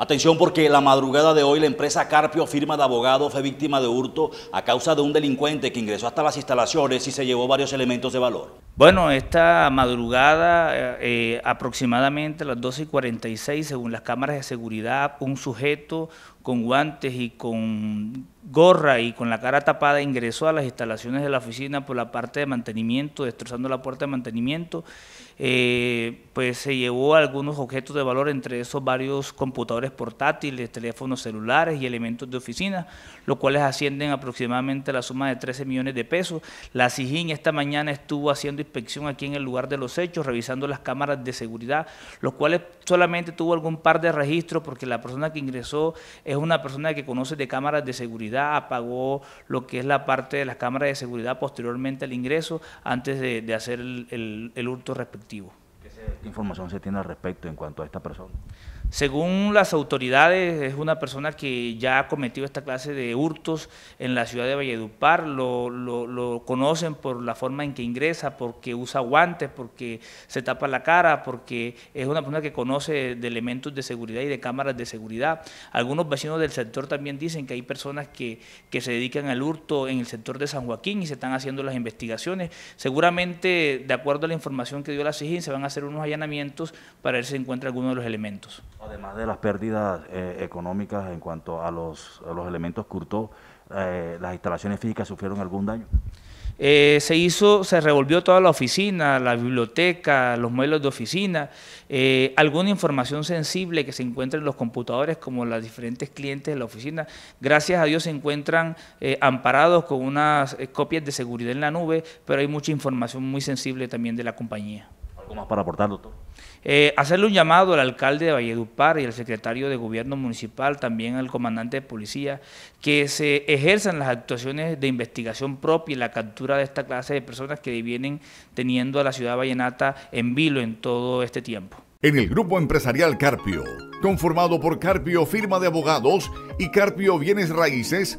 Atención porque la madrugada de hoy la empresa Carpio firma de abogado fue víctima de hurto a causa de un delincuente que ingresó hasta las instalaciones y se llevó varios elementos de valor. Bueno, esta madrugada eh, eh, aproximadamente a las 12 y 46 según las cámaras de seguridad un sujeto con guantes y con gorra y con la cara tapada ingresó a las instalaciones de la oficina por la parte de mantenimiento, destrozando la puerta de mantenimiento. Eh, pues se llevó algunos objetos de valor, entre esos varios computadores portátiles, teléfonos celulares y elementos de oficina, los cuales ascienden aproximadamente a la suma de 13 millones de pesos. La SIJIN esta mañana estuvo haciendo inspección aquí en el lugar de los hechos, revisando las cámaras de seguridad, los cuales solamente tuvo algún par de registros porque la persona que ingresó es una persona que conoce de cámaras de seguridad apagó lo que es la parte de las cámaras de seguridad posteriormente al ingreso, antes de, hacer el, el, hurto respectivo información se tiene al respecto en cuanto a esta persona? Según las autoridades, es una persona que ya ha cometido esta clase de hurtos en la ciudad de Valledupar. Lo, conocen por la forma en que ingresa, porque usa guantes, porque se tapa la cara, porque es una persona que conoce de elementos de seguridad y de cámaras de seguridad. Algunos vecinos del sector también dicen que hay personas que, se dedican al hurto en el sector de San Joaquín y se están haciendo las investigaciones. Seguramente, de acuerdo a la información que dio la SIGIN, se van a hacer unos allá para ver si se encuentra alguno de los elementos. Además de las pérdidas eh, económicas en cuanto a los, elementos ¿curtó eh, ¿las instalaciones físicas sufrieron algún daño? Eh, se hizo, se revolvió toda la oficina, la biblioteca, los modelos de oficina, alguna información sensible que se encuentra en los computadores como las diferentes clientes de la oficina. Gracias a Dios se encuentran amparados con unas copias de seguridad en la nube, pero hay mucha información muy sensible también de la compañía para eh, hacerle un llamado al alcalde de Valledupar y al secretario de Gobierno Municipal, también al comandante de policía, que se ejerzan las actuaciones de investigación propia y la captura de esta clase de personas que vienen teniendo a la ciudad vallenata en vilo en todo este tiempo. En el grupo empresarial Carpio, conformado por Carpio Firma de Abogados y Carpio Bienes Raíces,